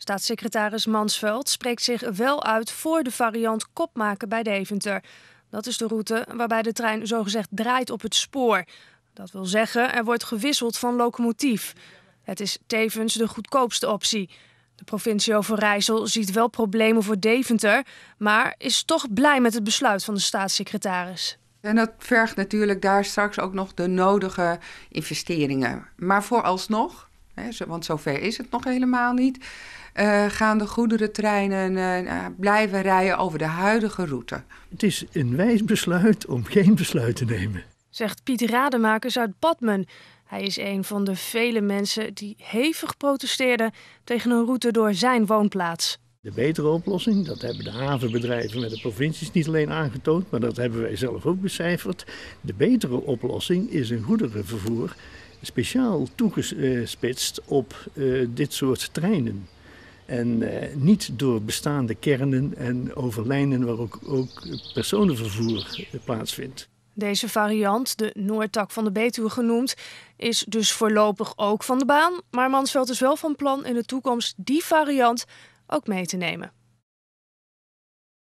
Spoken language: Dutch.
Staatssecretaris Mansveld spreekt zich wel uit voor de variant kopmaken bij Deventer. Dat is de route waarbij de trein zogezegd draait op het spoor. Dat wil zeggen, er wordt gewisseld van locomotief. Het is tevens de goedkoopste optie. De provincie Overijssel ziet wel problemen voor Deventer, maar is toch blij met het besluit van de staatssecretaris. En dat vergt natuurlijk daar straks ook nog de nodige investeringen. Maar vooralsnog, hè, want zover is het nog helemaal niet, eh, gaan de goederentreinen uh, blijven rijden over de huidige route. Het is een wijs besluit om geen besluit te nemen. Zegt Piet Rademakers uit Badmen. Hij is een van de vele mensen die hevig protesteerden tegen een route door zijn woonplaats. De betere oplossing, dat hebben de havenbedrijven met de provincies niet alleen aangetoond, maar dat hebben wij zelf ook becijferd. De betere oplossing is een goederenvervoer speciaal toegespitst op dit soort treinen. En eh, niet door bestaande kernen en over lijnen waar ook, ook personenvervoer eh, plaatsvindt. Deze variant, de Noordtak van de Betuwe genoemd, is dus voorlopig ook van de baan. Maar Mansveld is wel van plan in de toekomst die variant ook mee te nemen.